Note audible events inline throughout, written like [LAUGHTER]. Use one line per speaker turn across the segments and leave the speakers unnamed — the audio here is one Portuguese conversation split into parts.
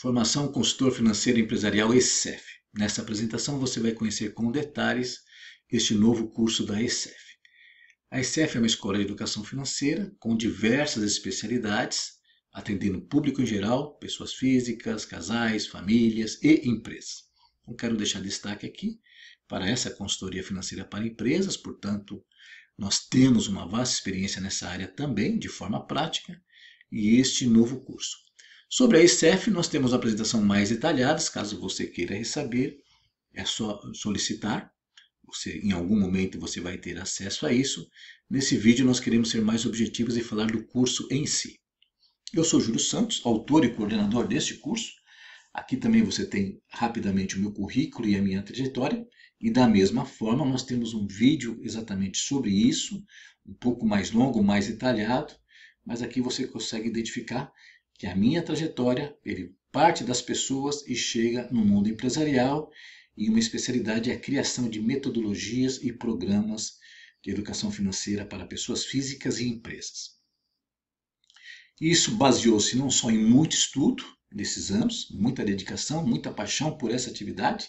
Formação Consultor Financeiro Empresarial ECEF. Nesta apresentação você vai conhecer com detalhes este novo curso da ECEF. A ECEF é uma escola de educação financeira com diversas especialidades, atendendo público em geral, pessoas físicas, casais, famílias e empresas. Então, quero deixar destaque aqui para essa consultoria financeira para empresas, portanto, nós temos uma vasta experiência nessa área também, de forma prática, e este novo curso. Sobre a ICEF, nós temos apresentação mais detalhada, caso você queira saber, é só solicitar. Você, em algum momento você vai ter acesso a isso. Nesse vídeo nós queremos ser mais objetivos e falar do curso em si. Eu sou Júlio Santos, autor e coordenador deste curso. Aqui também você tem rapidamente o meu currículo e a minha trajetória. E da mesma forma, nós temos um vídeo exatamente sobre isso, um pouco mais longo, mais detalhado, mas aqui você consegue identificar que a minha trajetória ele parte das pessoas e chega no mundo empresarial e uma especialidade é a criação de metodologias e programas de educação financeira para pessoas físicas e empresas. Isso baseou-se não só em muito estudo desses anos, muita dedicação, muita paixão por essa atividade,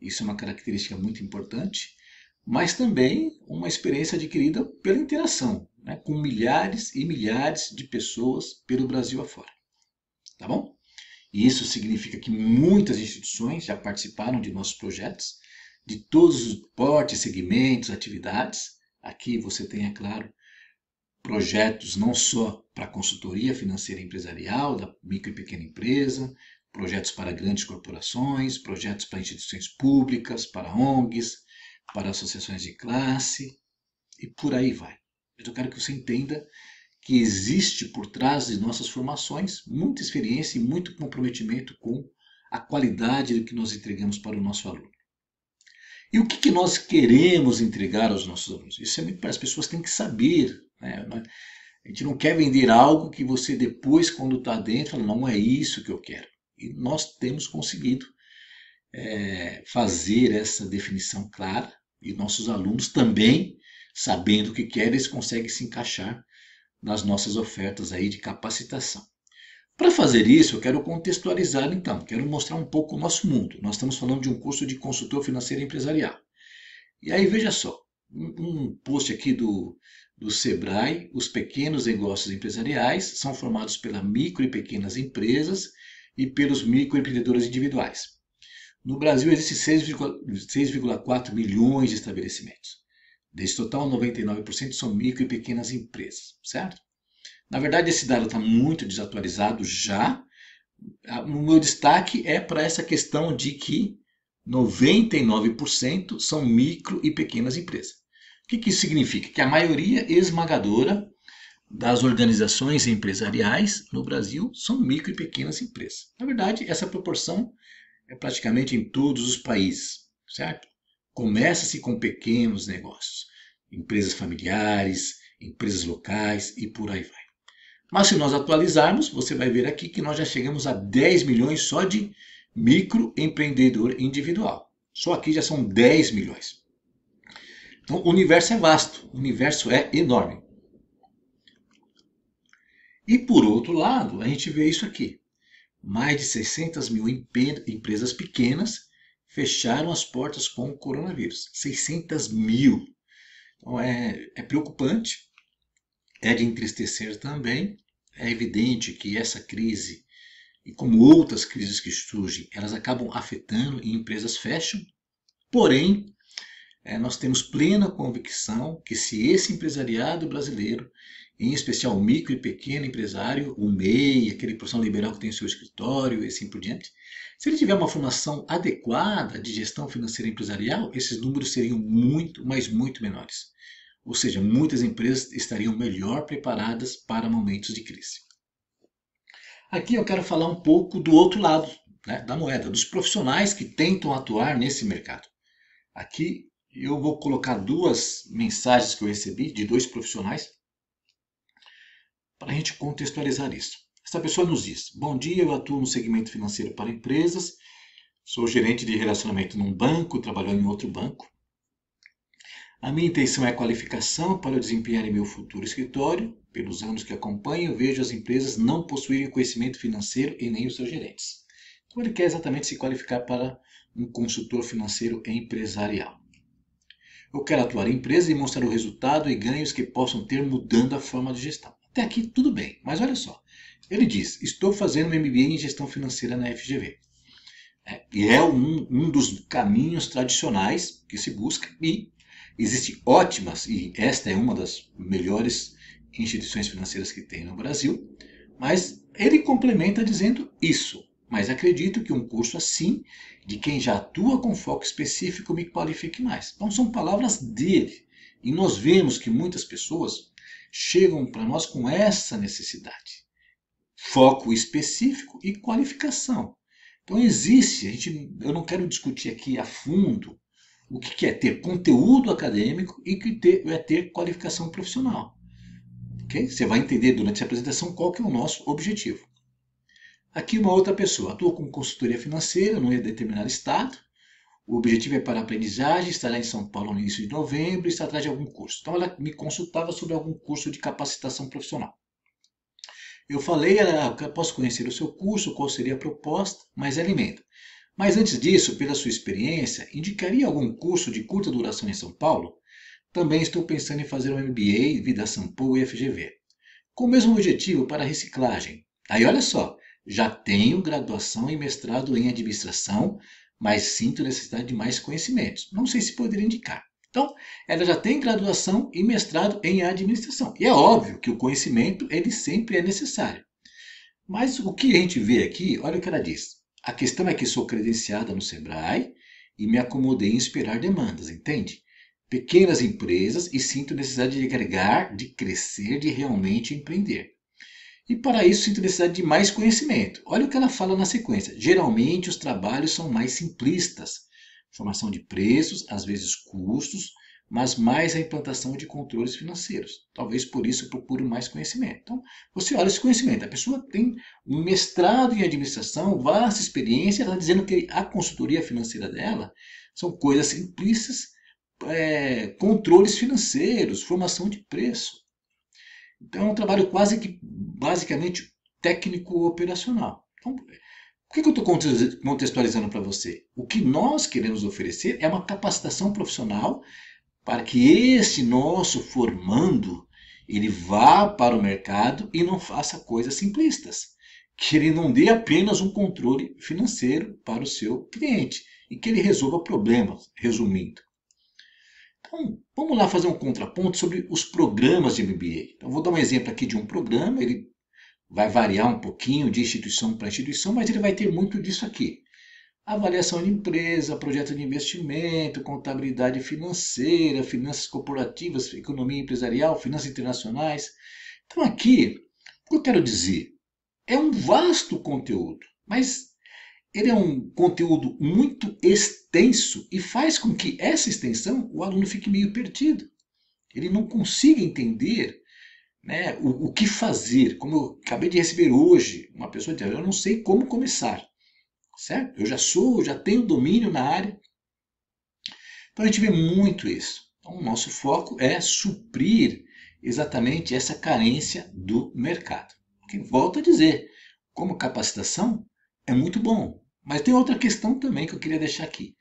isso é uma característica muito importante, mas também uma experiência adquirida pela interação né, com milhares e milhares de pessoas pelo Brasil afora tá bom? E isso significa que muitas instituições já participaram de nossos projetos, de todos os portes, segmentos, atividades. Aqui você tem, é claro, projetos não só para consultoria financeira empresarial, da micro e pequena empresa, projetos para grandes corporações, projetos para instituições públicas, para ONGs, para associações de classe e por aí vai. Mas eu quero que você entenda que existe por trás de nossas formações, muita experiência e muito comprometimento com a qualidade do que nós entregamos para o nosso aluno. E o que, que nós queremos entregar aos nossos alunos? Isso é muito para as pessoas têm que saber. Né? A gente não quer vender algo que você depois, quando está dentro, fala, não é isso que eu quero. E nós temos conseguido é, fazer essa definição clara e nossos alunos também, sabendo o que querem, eles conseguem se encaixar nas nossas ofertas aí de capacitação. Para fazer isso, eu quero contextualizar então, quero mostrar um pouco o nosso mundo. Nós estamos falando de um curso de consultor financeiro empresarial. E aí veja só, um post aqui do, do Sebrae, os pequenos negócios empresariais são formados pelas micro e pequenas empresas e pelos microempreendedores individuais. No Brasil existem 6,4 milhões de estabelecimentos. Desse total, 99% são micro e pequenas empresas, certo? Na verdade, esse dado está muito desatualizado já. O meu destaque é para essa questão de que 99% são micro e pequenas empresas. O que, que isso significa? Que a maioria esmagadora das organizações empresariais no Brasil são micro e pequenas empresas. Na verdade, essa proporção é praticamente em todos os países, certo? Começa-se com pequenos negócios, empresas familiares, empresas locais e por aí vai. Mas se nós atualizarmos, você vai ver aqui que nós já chegamos a 10 milhões só de microempreendedor individual. Só aqui já são 10 milhões. Então o universo é vasto, o universo é enorme. E por outro lado, a gente vê isso aqui. Mais de 600 mil empresas pequenas fecharam as portas com o coronavírus. 600 mil. Então é, é preocupante, é de entristecer também. É evidente que essa crise, e como outras crises que surgem, elas acabam afetando e empresas fecham. Porém, é, nós temos plena convicção que se esse empresariado brasileiro em especial o micro e pequeno empresário, o MEI, aquele profissional liberal que tem o seu escritório e assim por diante, se ele tiver uma formação adequada de gestão financeira empresarial, esses números seriam muito, mas muito menores. Ou seja, muitas empresas estariam melhor preparadas para momentos de crise. Aqui eu quero falar um pouco do outro lado né, da moeda, dos profissionais que tentam atuar nesse mercado. Aqui eu vou colocar duas mensagens que eu recebi de dois profissionais para a gente contextualizar isso. Essa pessoa nos diz: Bom dia, eu atuo no segmento financeiro para empresas, sou gerente de relacionamento num banco, trabalhando em outro banco. A minha intenção é qualificação para eu desempenhar em meu futuro escritório. Pelos anos que acompanho, vejo as empresas não possuírem conhecimento financeiro e nem os seus gerentes. Então, ele quer exatamente se qualificar para um consultor financeiro empresarial. Eu quero atuar em empresas e mostrar o resultado e ganhos que possam ter mudando a forma de gestão. Até aqui tudo bem, mas olha só. Ele diz: Estou fazendo MBA em gestão financeira na FGV. É, e é um, um dos caminhos tradicionais que se busca, e existe ótimas, e esta é uma das melhores instituições financeiras que tem no Brasil, mas ele complementa dizendo isso. Mas acredito que um curso assim, de quem já atua com foco específico, me qualifique mais. Então, são palavras dele. E nós vemos que muitas pessoas chegam para nós com essa necessidade. Foco específico e qualificação. Então existe, a gente, eu não quero discutir aqui a fundo o que é ter conteúdo acadêmico e que ter, é ter qualificação profissional. Okay? Você vai entender durante a apresentação qual que é o nosso objetivo. Aqui uma outra pessoa, atua com consultoria financeira num determinado estado, o objetivo é para aprendizagem, estará em São Paulo no início de novembro e está atrás de algum curso. Então ela me consultava sobre algum curso de capacitação profissional. Eu falei, ela, ah, posso conhecer o seu curso, qual seria a proposta, mas alimenta. Mas antes disso, pela sua experiência, indicaria algum curso de curta duração em São Paulo? Também estou pensando em fazer um MBA, Vida São Paulo e FGV. Com o mesmo objetivo para reciclagem. Aí olha só, já tenho graduação e mestrado em administração, mas sinto necessidade de mais conhecimentos. Não sei se poderia indicar. Então, ela já tem graduação e mestrado em administração. E é óbvio que o conhecimento ele sempre é necessário. Mas o que a gente vê aqui, olha o que ela diz. A questão é que sou credenciada no Sebrae e me acomodei em esperar demandas, entende? Pequenas empresas e sinto necessidade de agregar, de crescer, de realmente empreender e para isso sinto necessidade de mais conhecimento. Olha o que ela fala na sequência. Geralmente os trabalhos são mais simplistas, formação de preços, às vezes custos, mas mais a implantação de controles financeiros. Talvez por isso procure mais conhecimento. Então, você olha esse conhecimento. A pessoa tem um mestrado em administração, vasta experiência, ela tá dizendo que a consultoria financeira dela são coisas simplistas, é, controles financeiros, formação de preço. Então, é um trabalho quase que, basicamente, técnico-operacional. Então, que, que eu estou contextualizando para você? O que nós queremos oferecer é uma capacitação profissional para que esse nosso formando ele vá para o mercado e não faça coisas simplistas, que ele não dê apenas um controle financeiro para o seu cliente e que ele resolva problemas, resumindo. Então, vamos lá fazer um contraponto sobre os programas de MBA. Então, vou dar um exemplo aqui de um programa, ele vai variar um pouquinho de instituição para instituição, mas ele vai ter muito disso aqui. Avaliação de empresa, projeto de investimento, contabilidade financeira, finanças corporativas, economia empresarial, finanças internacionais. Então, aqui, o que eu quero dizer? É um vasto conteúdo, mas ele é um conteúdo muito extenso e faz com que essa extensão o aluno fique meio perdido. Ele não consiga entender né, o, o que fazer. Como eu acabei de receber hoje, uma pessoa dizendo, eu não sei como começar. Certo? Eu já sou, já tenho domínio na área. Então a gente vê muito isso. Então o nosso foco é suprir exatamente essa carência do mercado. Volto a dizer, como capacitação, é muito bom. Mas tem outra questão também que eu queria deixar aqui.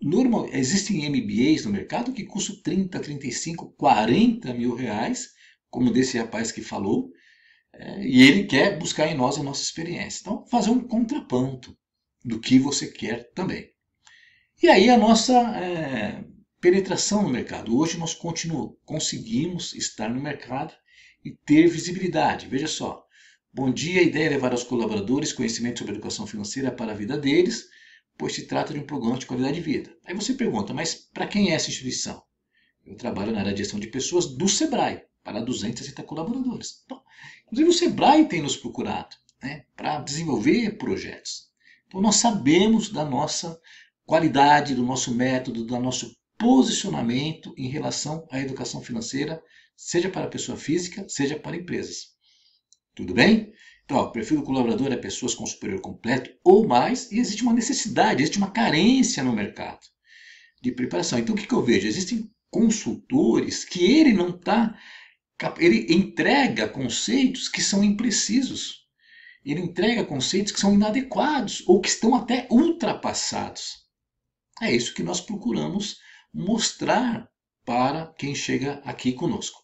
Normal, existem MBAs no mercado que custam 30, 35, 40 mil reais, como desse rapaz que falou, é, e ele quer buscar em nós a nossa experiência. Então, fazer um contraponto do que você quer também. E aí a nossa é, penetração no mercado. Hoje nós continuamos conseguimos estar no mercado e ter visibilidade. Veja só, Bom dia, a ideia é levar aos colaboradores conhecimento sobre educação financeira para a vida deles, pois se trata de um programa de qualidade de vida. Aí você pergunta, mas para quem é essa instituição? Eu trabalho na área de gestão de pessoas do SEBRAE, para 260 colaboradores. Então, inclusive o SEBRAE tem nos procurado né, para desenvolver projetos. Então nós sabemos da nossa qualidade, do nosso método, do nosso posicionamento em relação à educação financeira, seja para pessoa física, seja para empresas. Tudo bem? Então, o perfil do colaborador é pessoas com superior completo ou mais, e existe uma necessidade, existe uma carência no mercado de preparação. Então, o que, que eu vejo? Existem consultores que ele não está. Ele entrega conceitos que são imprecisos. Ele entrega conceitos que são inadequados ou que estão até ultrapassados. É isso que nós procuramos mostrar para quem chega aqui conosco.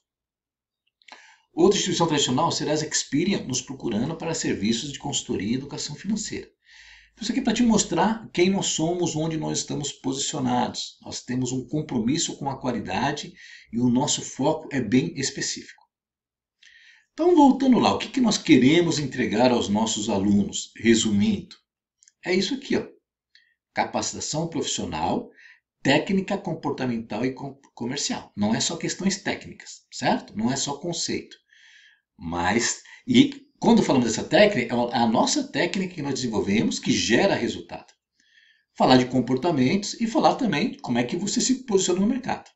Outra instituição tradicional, a Experian, nos procurando para serviços de consultoria e educação financeira. Então, isso aqui é para te mostrar quem nós somos, onde nós estamos posicionados. Nós temos um compromisso com a qualidade e o nosso foco é bem específico. Então, voltando lá, o que, que nós queremos entregar aos nossos alunos? Resumindo, é isso aqui: ó. capacitação profissional, técnica comportamental e comercial. Não é só questões técnicas, certo? Não é só conceito. Mas, e quando falamos dessa técnica, é, é a nossa técnica que nós desenvolvemos que gera resultado. Falar de comportamentos e falar também como é que você se posiciona no mercado.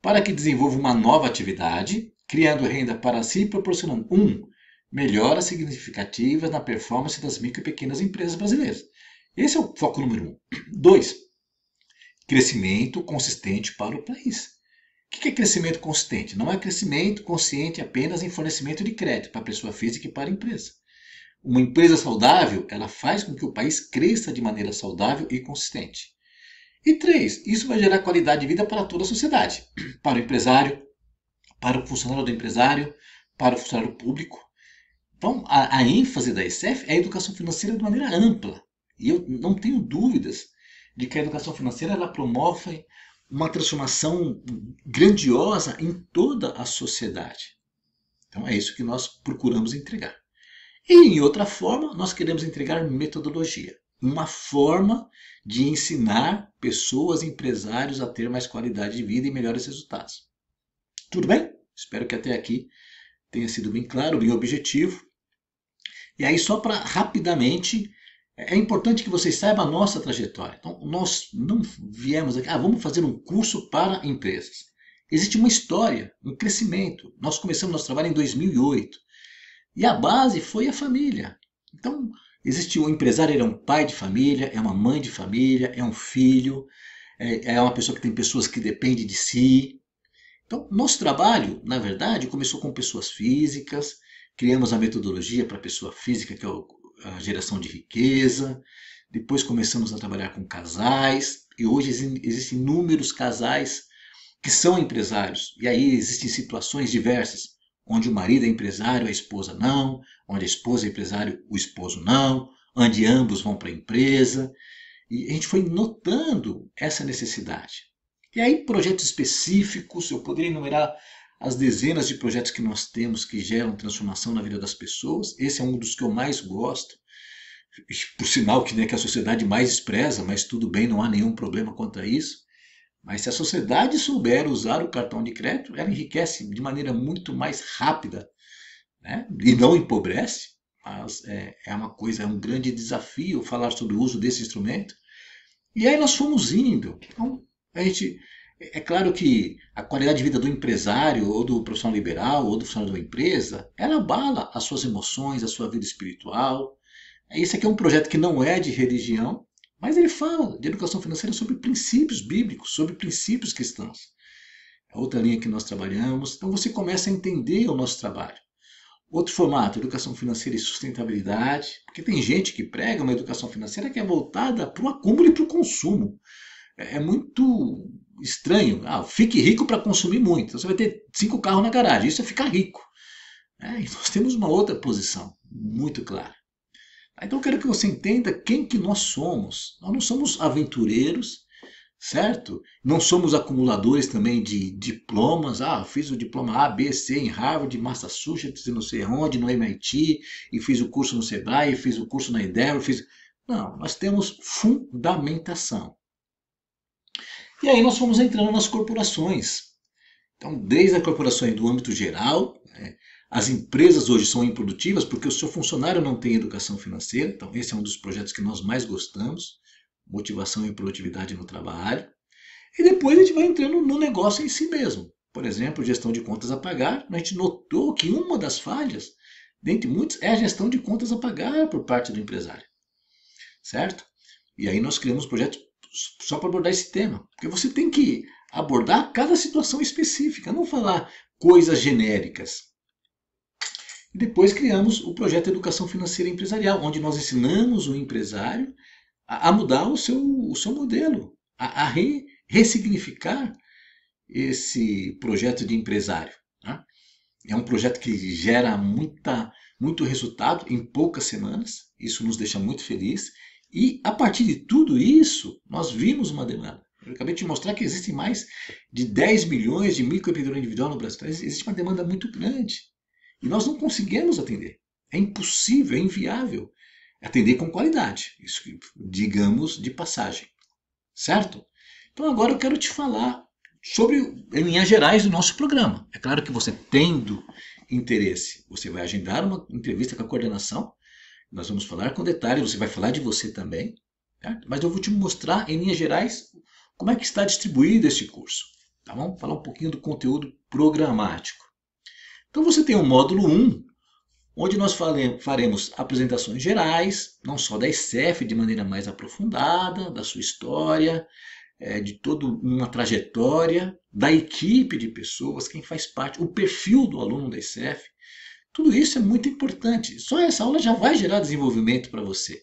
Para que desenvolva uma nova atividade, criando renda para si, proporcionando 1. Um, melhoras significativas na performance das micro e pequenas empresas brasileiras. Esse é o foco número 1. Um. 2. Crescimento consistente para o país. O que é crescimento consistente? Não é crescimento consciente apenas em fornecimento de crédito para a pessoa física e para a empresa. Uma empresa saudável, ela faz com que o país cresça de maneira saudável e consistente. E três, isso vai gerar qualidade de vida para toda a sociedade, [CLEARS THROAT] para o empresário, para o funcionário do empresário, para o funcionário público. Então, a, a ênfase da ESEF é a educação financeira de maneira ampla. E eu não tenho dúvidas de que a educação financeira ela promove uma transformação grandiosa em toda a sociedade. Então é isso que nós procuramos entregar. E em outra forma, nós queremos entregar metodologia, uma forma de ensinar pessoas, empresários a ter mais qualidade de vida e melhores resultados. Tudo bem? Espero que até aqui tenha sido bem claro, bem objetivo. E aí só para rapidamente é, é importante que vocês saibam a nossa trajetória. Então, nós não viemos aqui, ah, vamos fazer um curso para empresas. Existe uma história, um crescimento. Nós começamos nosso trabalho em 2008 e a base foi a família. Então, existe o um empresário, ele é um pai de família, é uma mãe de família, é um filho, é, é, uma pessoa que tem pessoas que dependem de si. Então, nosso trabalho, na verdade, começou com pessoas físicas, criamos a metodologia para pessoa física, que é o a geração de riqueza, depois começamos a trabalhar com casais, e hoje existem inúmeros casais que são empresários. E aí existem situações diversas, onde o marido é empresário, a esposa não, onde a esposa é empresário, o esposo não, onde ambos vão para a empresa. E a gente foi notando essa necessidade. E aí, projetos específicos, eu poderia enumerar as dezenas de projetos que nós temos que geram transformação na vida das pessoas. Esse é um dos que eu mais gosto, por sinal que, né, que a sociedade mais despreza, mas tudo bem, não há nenhum problema quanto a isso. Mas se a sociedade souber usar o cartão de crédito, ela enriquece de maneira muito mais rápida né? e não empobrece. Mas é, é uma coisa, é um grande desafio falar sobre o uso desse instrumento. E aí nós fomos indo. Então, a gente é, é claro que a qualidade de vida do empresário, ou do profissional liberal, ou do funcionário de uma empresa, ela abala as suas emoções, a sua vida espiritual. Isso aqui é um projeto que não é de religião, mas ele fala de educação financeira sobre princípios bíblicos, sobre princípios cristãos. É outra linha que nós trabalhamos. Então você começa a entender o nosso trabalho. Outro formato, educação financeira e sustentabilidade, porque tem gente que prega uma educação financeira que é voltada para o acúmulo e para o consumo. É, é muito estranho. Ah, fique rico para consumir muito. Então você vai ter cinco carros na garagem. Isso é ficar rico. É, e nós temos uma outra posição muito clara. Ah, então eu quero que você entenda quem que nós somos. Nós não somos aventureiros, certo? Não somos acumuladores também de diplomas. Ah, fiz o diploma A, B, C em Harvard, Massachusetts, não sei onde, no MIT, e fiz o curso no Sebrae, fiz o curso na Endeavor, fiz... Não, nós temos fundamentação. E aí nós fomos entrando nas corporações. Então, desde as corporações do âmbito geral, né, as empresas hoje são improdutivas porque o seu funcionário não tem educação financeira. Então, esse é um dos projetos que nós mais gostamos: motivação e produtividade no trabalho. E depois a gente vai entrando no negócio em si mesmo. Por exemplo, gestão de contas a pagar. A gente notou que uma das falhas, dentre muitas, é a gestão de contas a pagar por parte do empresário. Certo? E aí nós criamos projetos só para abordar esse tema. Porque você tem que abordar cada situação específica, não falar coisas genéricas. E depois criamos o projeto Educação Financeira Empresarial, onde nós ensinamos o empresário a, a mudar o seu, o seu modelo, a, a re, ressignificar esse projeto de empresário. Né? É um projeto que gera muita, muito resultado em poucas semanas, isso nos deixa muito feliz. E a partir de tudo isso, nós vimos uma demanda. Eu acabei de mostrar que existem mais de 10 milhões de microempreendedor individual no Brasil. Então, existe uma demanda muito grande. E nós não conseguimos atender. É impossível, é inviável atender com qualidade. Isso, digamos, de passagem. Certo? Então agora eu quero te falar sobre em linhas gerais do nosso programa. É claro que você tendo interesse, você vai agendar uma entrevista com a coordenação nós vamos falar com detalhe, você vai falar de você também, certo? mas eu vou te mostrar em linhas gerais como é que está distribuído esse curso. Tá bom? Falar um pouquinho do conteúdo programático. Então você tem o módulo 1, onde nós faremos apresentações gerais, não só da ICEF de maneira mais aprofundada, da sua história, é, de toda uma trajetória, da equipe de pessoas, quem faz parte, o perfil do aluno da ICEF, tudo isso é muito importante. Só essa aula já vai gerar desenvolvimento para você.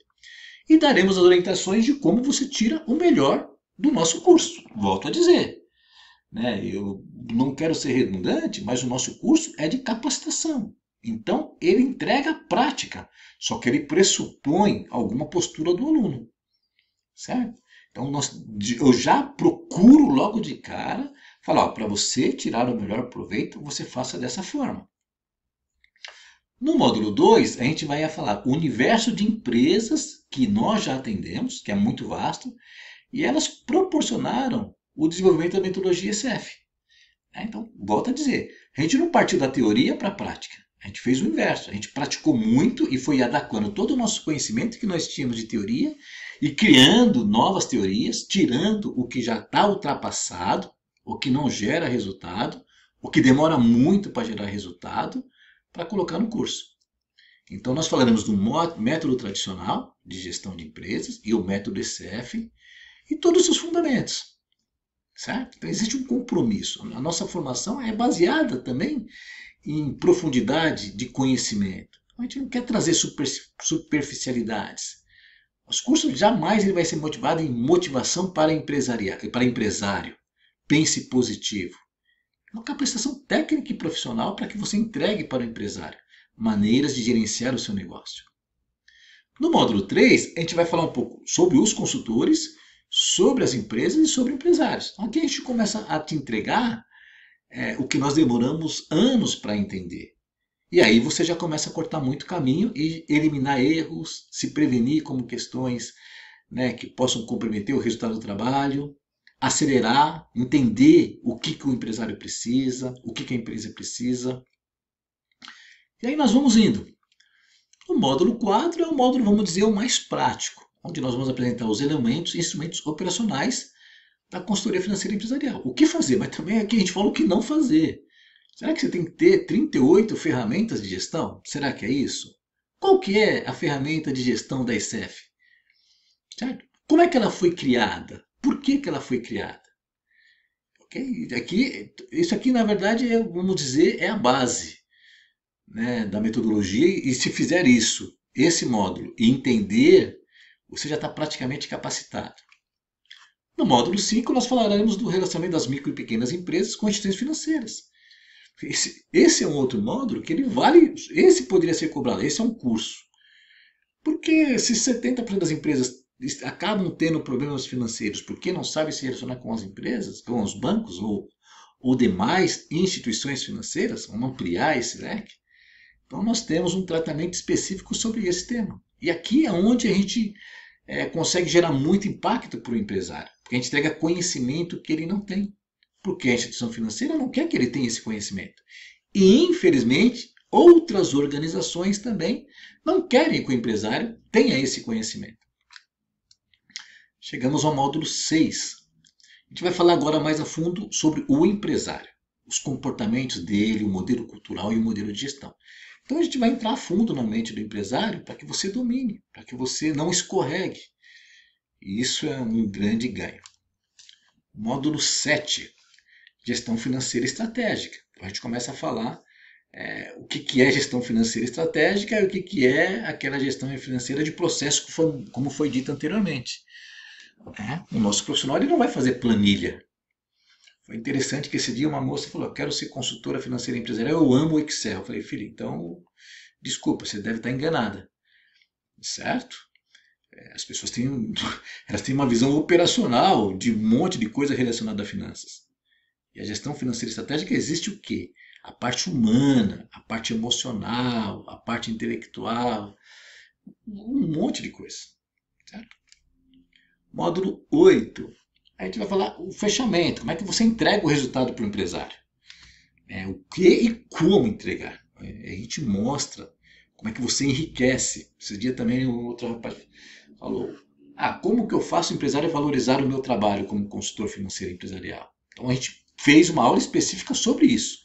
E daremos as orientações de como você tira o melhor do nosso curso. Volto a dizer. Né? Eu não quero ser redundante, mas o nosso curso é de capacitação. Então, ele entrega a prática, só que ele pressupõe alguma postura do aluno. Certo? Então, nós, eu já procuro logo de cara falar: para você tirar o melhor proveito, você faça dessa forma. No módulo 2, a gente vai falar o universo de empresas que nós já atendemos, que é muito vasto, e elas proporcionaram o desenvolvimento da metodologia SF. É, então, volto a dizer, a gente não partiu da teoria para a prática. A gente fez o inverso, a gente praticou muito e foi adequando todo o nosso conhecimento que nós tínhamos de teoria e criando novas teorias, tirando o que já está ultrapassado, o que não gera resultado, o que demora muito para gerar resultado, para colocar no curso. Então, nós falaremos do método tradicional de gestão de empresas e o método ECF e todos os seus fundamentos. Certo? Então, existe um compromisso. A nossa formação é baseada também em profundidade de conhecimento. A gente não quer trazer superficialidades. Os cursos jamais ele vai ser motivado em motivação para, empresaria, para empresário. Pense positivo. É uma capacitação técnica e profissional para que você entregue para o empresário maneiras de gerenciar o seu negócio. No módulo 3, a gente vai falar um pouco sobre os consultores, sobre as empresas e sobre empresários. Então, aqui a gente começa a te entregar é, o que nós demoramos anos para entender. E aí você já começa a cortar muito caminho e eliminar erros, se prevenir como questões né, que possam comprometer o resultado do trabalho, acelerar, entender o que, que o empresário precisa, o que, que a empresa precisa. E aí nós vamos indo. O módulo 4 é o módulo, vamos dizer, o mais prático, onde nós vamos apresentar os elementos e instrumentos operacionais da consultoria financeira empresarial. O que fazer, mas também aqui a gente fala o que não fazer. Será que você tem que ter 38 ferramentas de gestão? Será que é isso? Qual que é a ferramenta de gestão da ICF? Certo? Como é que ela foi criada? Por que, que ela foi criada? Okay? Aqui, isso aqui, na verdade, é, vamos dizer, é a base né, da metodologia. E se fizer isso, esse módulo, e entender, você já está praticamente capacitado. No módulo 5, nós falaremos do relacionamento das micro e pequenas empresas com instituições financeiras. Esse, esse, é um outro módulo que ele vale, esse poderia ser cobrado, esse é um curso. Porque se 70% das empresas acabam tendo problemas financeiros porque não sabem se relacionar com as empresas, com os bancos ou, ou demais instituições financeiras, vamos ampliar esse leque. Então, nós temos um tratamento específico sobre esse tema. E aqui é onde a gente é, consegue gerar muito impacto para o empresário, porque a gente entrega conhecimento que ele não tem, porque a instituição financeira não quer que ele tenha esse conhecimento. E, infelizmente, outras organizações também não querem que o empresário tenha esse conhecimento. Chegamos ao módulo 6. A gente vai falar agora mais a fundo sobre o empresário, os comportamentos dele, o modelo cultural e o modelo de gestão. Então a gente vai entrar a fundo na mente do empresário para que você domine, para que você não escorregue. E isso é um grande ganho. Módulo 7, gestão financeira estratégica. Então a gente começa a falar é, o que, que é gestão financeira estratégica e o que, que é aquela gestão financeira de processo, como foi, como foi dito anteriormente. Né? O nosso profissional ele não vai fazer planilha. Foi interessante que esse dia uma moça falou: Eu quero ser consultora financeira empresarial, eu amo o Excel. Eu falei: Filho, então, desculpa, você deve estar enganada. Certo? É, as pessoas têm, [LAUGHS] elas têm uma visão operacional de um monte de coisa relacionada a finanças. E a gestão financeira estratégica existe o quê? A parte humana, a parte emocional, a parte intelectual, um monte de coisa. Certo? Módulo 8. A gente vai falar o fechamento, como é que você entrega o resultado para o empresário. É, o que e como entregar. É, a gente mostra como é que você enriquece. Esse dia também um outro rapaz falou, ah, como que eu faço o empresário valorizar o meu trabalho como consultor financeiro empresarial? Então a gente fez uma aula específica sobre isso.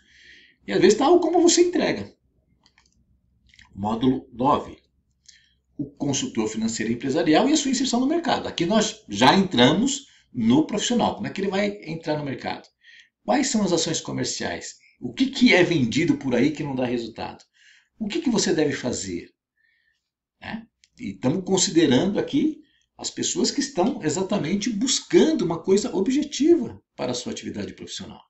E às vezes está como você entrega. Módulo 9 o consultor financeiro empresarial e a sua inserção no mercado. Aqui nós já entramos no profissional. Como é que ele vai entrar no mercado? Quais são as ações comerciais? O que, que é vendido por aí que não dá resultado? O que, que você deve fazer? Né? E estamos considerando aqui as pessoas que estão exatamente buscando uma coisa objetiva para a sua atividade profissional.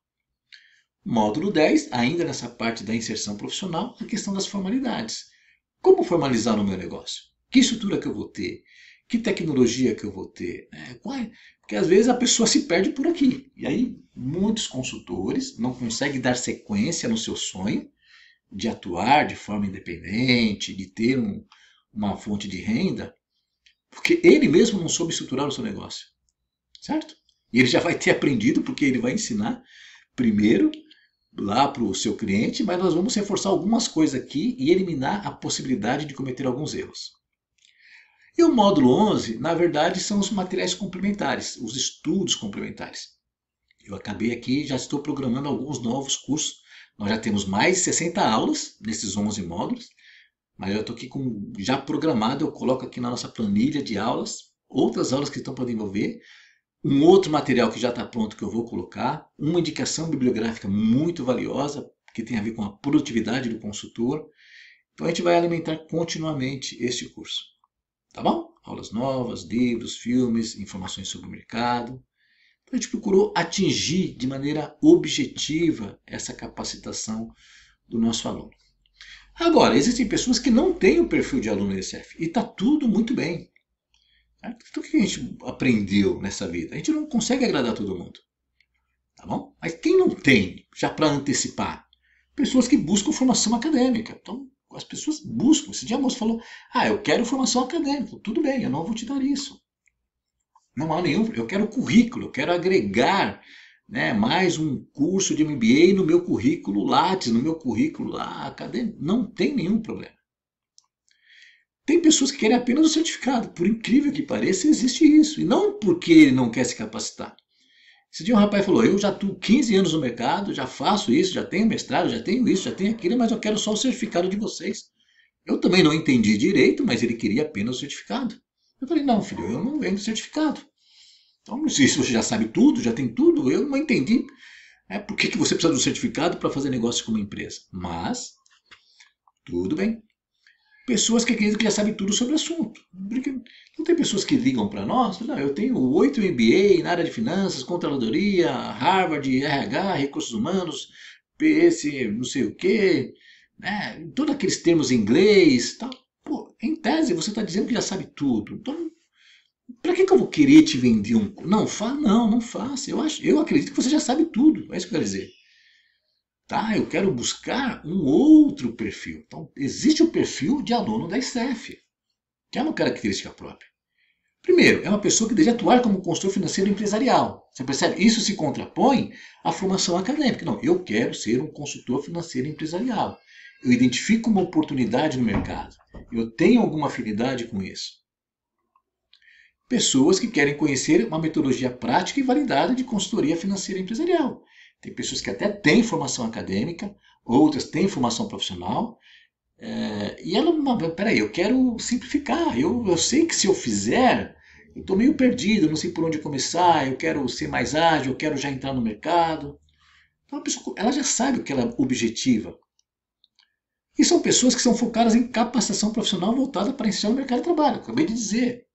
Módulo 10, ainda nessa parte da inserção profissional, a questão das formalidades. Como formalizar o meu negócio? Que estrutura que eu vou ter? Que tecnologia que eu vou ter? É, é, porque às vezes a pessoa se perde por aqui. E aí muitos consultores não conseguem dar sequência no seu sonho de atuar de forma independente, de ter um, uma fonte de renda, porque ele mesmo não soube estruturar o seu negócio. Certo? E ele já vai ter aprendido, porque ele vai ensinar primeiro lá para o seu cliente, mas nós vamos reforçar algumas coisas aqui e eliminar a possibilidade de cometer alguns erros. E o módulo 11, na verdade, são os materiais complementares, os estudos complementares. Eu acabei aqui, já estou programando alguns novos cursos. Nós já temos mais de 60 aulas nesses 11 módulos, mas eu estou aqui com já programado, eu coloco aqui na nossa planilha de aulas, outras aulas que estão para desenvolver, um outro material que já está pronto que eu vou colocar, uma indicação bibliográfica muito valiosa, que tem a ver com a produtividade do consultor. Então a gente vai alimentar continuamente este curso. Tá bom? Aulas novas, livros, filmes, informações sobre o mercado. Então, a gente procurou atingir de maneira objetiva essa capacitação do nosso aluno. Agora, existem pessoas que não têm o perfil de aluno ESF e está tudo muito bem. Então, o que a gente aprendeu nessa vida? A gente não consegue agradar todo mundo. Tá bom? Mas quem não tem, já para antecipar? Pessoas que buscam formação acadêmica. Então, as pessoas buscam. Esse dia a moça falou: Ah, eu quero formação acadêmica. Tudo bem, eu não vou te dar isso. Não há nenhum. Eu quero currículo, eu quero agregar né, mais um curso de MBA no meu currículo Lattes, no meu currículo lá acadêmico. Não tem nenhum problema. Tem pessoas que querem apenas o certificado. Por incrível que pareça, existe isso. E não porque ele não quer se capacitar. Se tinha um rapaz falou: Eu já estou 15 anos no mercado, já faço isso, já tenho mestrado, já tenho isso, já tenho aquilo, mas eu quero só o certificado de vocês. Eu também não entendi direito, mas ele queria apenas o certificado. Eu falei: Não, filho, eu não vendo certificado. Então, se você já sabe tudo, já tem tudo, eu não entendi. É, por que, que você precisa do certificado para fazer negócio com uma empresa? Mas, tudo bem pessoas que acreditam que já sabem tudo sobre o assunto. Não tem pessoas que ligam para nós, não, eu tenho oito MBA na área de finanças, controladoria, Harvard, RH, recursos humanos, PS, não sei o quê, né? todos aqueles termos em inglês. Tal. Pô, em tese, você está dizendo que já sabe tudo. Então, para que, que eu vou querer te vender um. Não, fa... não, não faça. Eu, acho, eu acredito que você já sabe tudo. É isso que eu quero dizer. Tá, eu quero buscar um outro perfil. Então, existe o perfil de aluno da STEF, que é uma característica própria. Primeiro, é uma pessoa que deseja atuar como consultor financeiro empresarial. Você percebe? Isso se contrapõe à formação acadêmica. Não, eu quero ser um consultor financeiro empresarial. Eu identifico uma oportunidade no mercado. Eu tenho alguma afinidade com isso. Pessoas que querem conhecer uma metodologia prática e validada de consultoria financeira empresarial. Tem pessoas que até têm formação acadêmica, outras têm formação profissional, é, e ela, peraí, eu quero simplificar, eu, eu sei que se eu fizer, eu estou meio perdido, não sei por onde começar, eu quero ser mais ágil, eu quero já entrar no mercado. Então, pessoa, ela já sabe o que ela é objetiva. E são pessoas que são focadas em capacitação profissional voltada para iniciar no mercado de trabalho, acabei de dizer.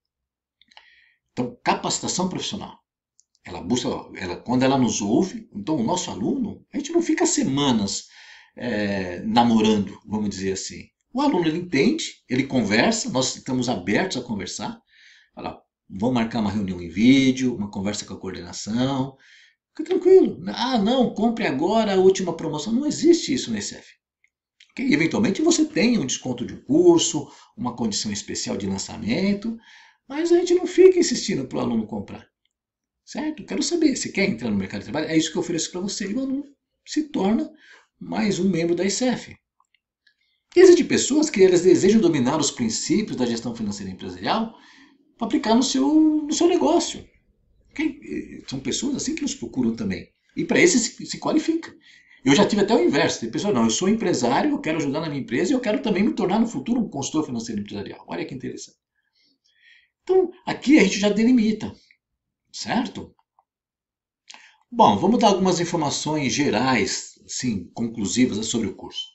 Então, capacitação profissional. Ela busca, ela, quando ela nos ouve, então o nosso aluno, a gente não fica semanas é, namorando, vamos dizer assim. O aluno ele entende, ele conversa, nós estamos abertos a conversar. Fala, vamos marcar uma reunião em vídeo, uma conversa com a coordenação. Fica tranquilo. Ah, não, compre agora a última promoção. Não existe isso no ECF. Okay? Eventualmente você tem um desconto de curso, uma condição especial de lançamento, mas a gente não fica insistindo para o aluno comprar. Certo? Quero saber. Você quer entrar no mercado de trabalho? É isso que eu ofereço para você. E o aluno se torna mais um membro da ICEF. Existem pessoas que elas desejam dominar os princípios da gestão financeira empresarial para aplicar no seu, no seu negócio. Quem, eh, são pessoas assim que nos procuram também. E para esse se, se qualifica. Eu já tive até o inverso. Tem pessoa, não, eu sou empresário, eu quero ajudar na minha empresa e eu quero também me tornar no futuro um consultor financeiro empresarial. Olha que interessante. Então, aqui a gente já delimita. Certo? Bom, vamos dar algumas informações gerais, assim, conclusivas né, sobre o curso.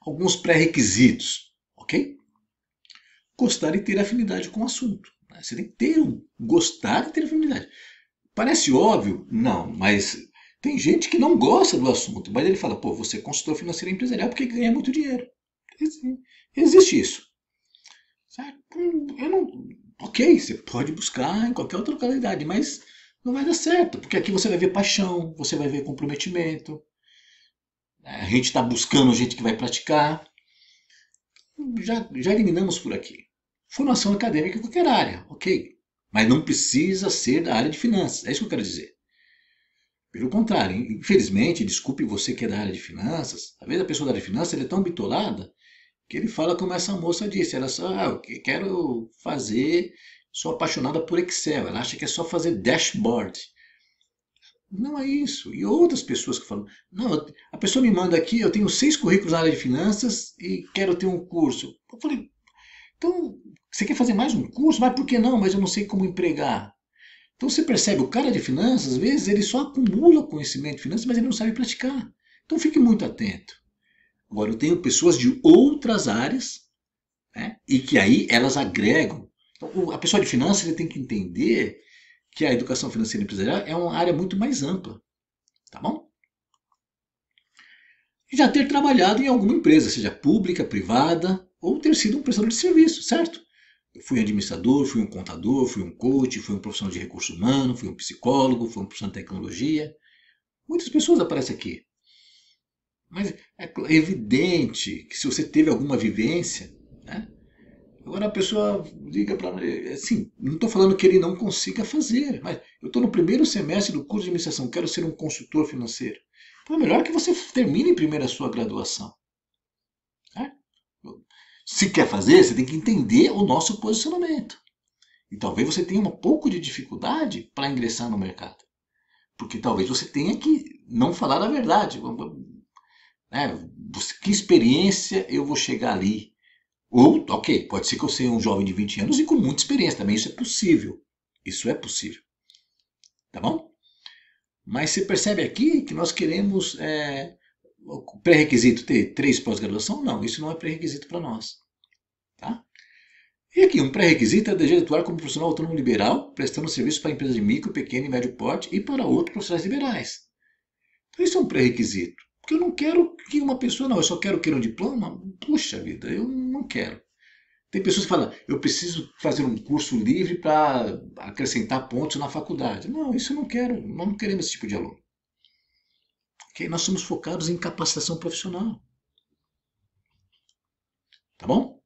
Alguns pré-requisitos, ok? Gostar e ter afinidade com o assunto. Né? Você tem que ter um gostar e ter afinidade. Parece óbvio? Não, mas tem gente que não gosta do assunto, mas ele fala, pô, você é consultor financeiro empresarial porque ganha muito dinheiro. Existe isso. Certo? Hum, eu não, ok, você pode buscar em qualquer outra localidade, mas não vai dar certo, porque aqui você vai ver paixão, você vai ver comprometimento. É, a gente está buscando gente que vai praticar. Já, já eliminamos por aqui. Formação acadêmica em qualquer área, ok. Mas não precisa ser da área de finanças, é isso que eu quero dizer. Pelo contrário, infelizmente, desculpe você que é da área de finanças, Talvez a pessoa da área de finanças é tão bitolada que ele fala como essa moça disse, ela só, ah, eu quero fazer, sou apaixonada por Excel, ela acha que é só fazer dashboard. Não é isso. E outras pessoas que falam, não, a pessoa me manda aqui, eu tenho seis currículos na área de finanças e quero ter um curso. Eu falei, então, você quer fazer mais um curso? Mas por que não? Mas eu não sei como empregar. Então você percebe, o cara de finanças, às vezes, ele só acumula conhecimento de finanças, mas ele não sabe praticar. Então fique muito atento. Agora, eu tenho pessoas de outras áreas né, e que aí elas agregam. Então, a pessoa de finanças tem que entender que a educação financeira empresarial é uma área muito mais ampla. Tá bom? E já ter trabalhado em alguma empresa, seja pública, privada, ou ter sido um prestador de serviço, certo? Eu fui administrador, fui um contador, fui um coach, fui um profissional de recurso humano, fui um psicólogo, fui um profissional de tecnologia. Muitas pessoas aparecem aqui. Mas é, é evidente que se você teve alguma vivência, né? Agora a pessoa liga para. Assim, não estou falando que ele não consiga fazer, mas eu estou no primeiro semestre do curso de administração, quero ser um consultor financeiro. Então é melhor que você termine primeiro a sua graduação. É? Se quer fazer, você tem que entender o nosso posicionamento. E talvez você tenha um pouco de dificuldade para ingressar no mercado. Porque talvez você tenha que não falar a verdade. Né? Que experiência eu vou chegar ali? Ou, ok, pode ser que eu seja um jovem de 20 anos e com muita experiência também, isso é possível. Isso é possível. Tá bom? Mas você percebe aqui que nós queremos é, pré-requisito ter três pós-graduação? Não, isso não é pré-requisito para nós. Tá? E aqui, um pré-requisito é desejar atuar como profissional autônomo liberal, prestando serviço para empresas de micro, pequeno e médio porte e para outros profissionais liberais. Então, isso é um pré-requisito. Porque eu não quero que uma pessoa, não, eu só quero querer um diploma. Puxa vida, eu não quero. Tem pessoas que falam, eu preciso fazer um curso livre para acrescentar pontos na faculdade. Não, isso eu não quero, nós não queremos esse tipo de aluno. Okay? Nós somos focados em capacitação profissional. Tá bom?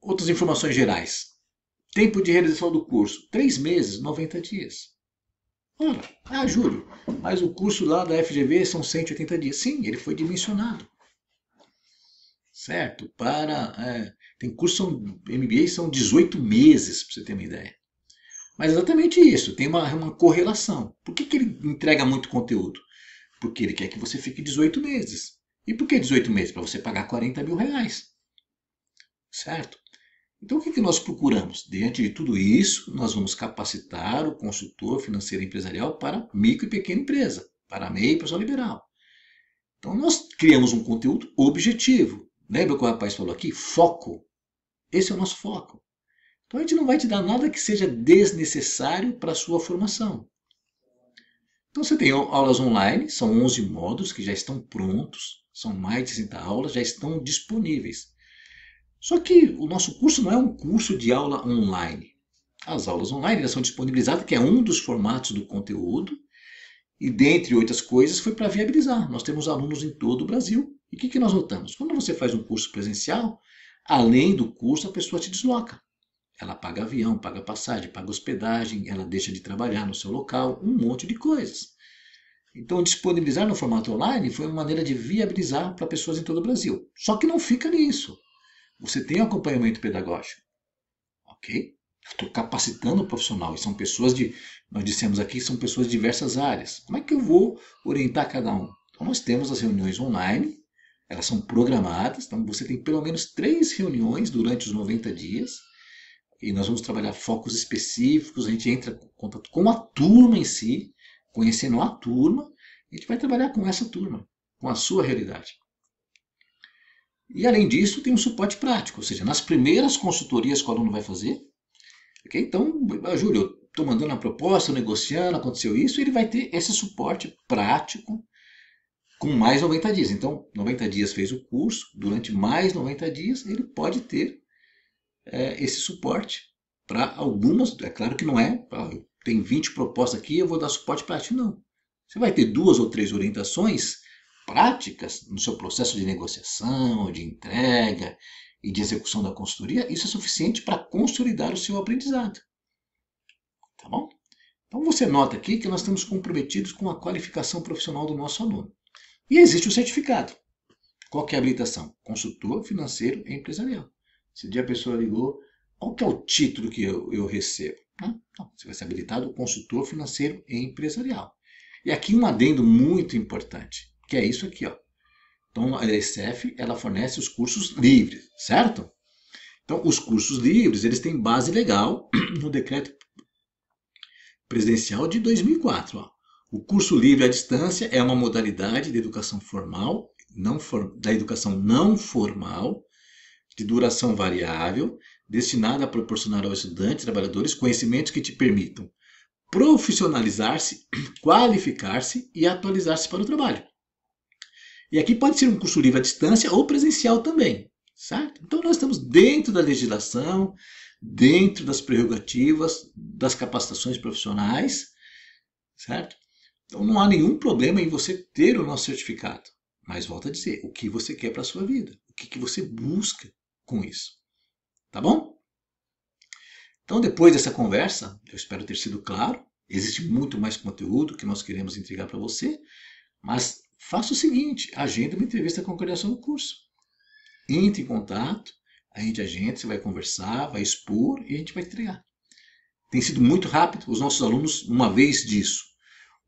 Outras informações gerais. Tempo de realização do curso: 3 meses, 90 dias ah, Júlio, mas o curso lá da FGV são 180 dias. Sim, ele foi dimensionado. Certo? Para. É, tem curso, são, MBA são 18 meses, para você ter uma ideia. Mas exatamente isso, tem uma, uma correlação. Por que, que ele entrega muito conteúdo? Porque ele quer que você fique 18 meses. E por que 18 meses? Para você pagar 40 mil reais. Certo? Então, o que, que nós procuramos? Diante de tudo isso, nós vamos capacitar o consultor financeiro empresarial para micro e pequena empresa, para MEI e pessoal liberal. Então, nós criamos um conteúdo objetivo. Lembra que o rapaz falou aqui? Foco. Esse é o nosso foco. Então, a gente não vai te dar nada que seja desnecessário para a sua formação. Então, você tem aulas online, são 11 módulos que já estão prontos, são mais de 60 aulas, já estão disponíveis. Só que o nosso curso não é um curso de aula online. As aulas online são disponibilizadas, que é um dos formatos do conteúdo, e dentre outras coisas foi para viabilizar. Nós temos alunos em todo o Brasil. E o que, que nós notamos? Quando você faz um curso presencial, além do curso, a pessoa se desloca. Ela paga avião, paga passagem, paga hospedagem, ela deixa de trabalhar no seu local, um monte de coisas. Então, disponibilizar no formato online foi uma maneira de viabilizar para pessoas em todo o Brasil. Só que não fica nisso. Você tem um acompanhamento pedagógico. Ok? Estou capacitando o profissional. E são pessoas de, nós dissemos aqui, são pessoas de diversas áreas. Como é que eu vou orientar cada um? Então, nós temos as reuniões online, elas são programadas, então você tem pelo menos três reuniões durante os 90 dias. E nós vamos trabalhar focos específicos, a gente entra em contato com a turma em si, conhecendo a turma, a gente vai trabalhar com essa turma, com a sua realidade. E além disso, tem um suporte prático, ou seja, nas primeiras consultorias que o aluno vai fazer, okay? então, ah, Júlio, estou mandando uma proposta, negociando, aconteceu isso, ele vai ter esse suporte prático com mais 90 dias. Então, 90 dias fez o curso, durante mais 90 dias ele pode ter é, esse suporte para algumas, é claro que não é, ah, tem 20 propostas aqui, eu vou dar suporte prático não. Você vai ter duas ou três orientações práticas no seu processo de negociação, de entrega e de execução da consultoria, isso é suficiente para consolidar o seu aprendizado. Tá bom? Então você nota aqui que nós estamos comprometidos com a qualificação profissional do nosso aluno. E existe o certificado. Qual é a habilitação? Consultor financeiro e empresarial. Se dia a pessoa ligou, qual que é o título que eu, eu recebo? Hum? não, você vai ser habilitado consultor financeiro e empresarial. E aqui um adendo muito importante que é isso aqui, ó. Então, a LSF, ela fornece os cursos livres, certo? Então, os cursos livres, eles têm base legal [CLEARS THROAT] no decreto presidencial de 2004. Ó. O curso livre à distância é uma modalidade de educação formal, não for, da educação não formal, de duração variável, destinada a proporcionar aos estudantes e trabalhadores conhecimentos que te permitam profissionalizar-se, [CLEARS THROAT] qualificar-se e atualizar-se para o trabalho. E aqui pode ser um curso livre à distância ou presencial também, certo? Então nós estamos dentro da legislação, dentro das prerrogativas, das capacitações profissionais, certo? Então não há nenhum problema em você ter o nosso certificado. Mas volta a dizer, o que você quer para a sua vida? O que, que você busca com isso? Tá bom? Então depois dessa conversa, eu espero ter sido claro. Existe muito mais conteúdo que nós queremos entregar para você, mas faça o seguinte, agenda uma entrevista com a coordenação do curso. Entre em contato, a gente agenda, você vai conversar, vai expor e a gente vai entregar. Tem sido muito rápido, os nossos alunos, uma vez disso.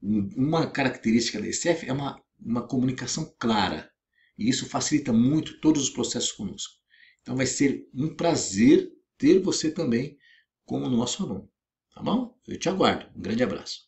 Uma característica da ECF é uma, uma comunicação clara. E isso facilita muito todos os processos conosco. Então vai ser um prazer ter você também como nosso aluno. Tá bom? Eu te aguardo. Um grande abraço.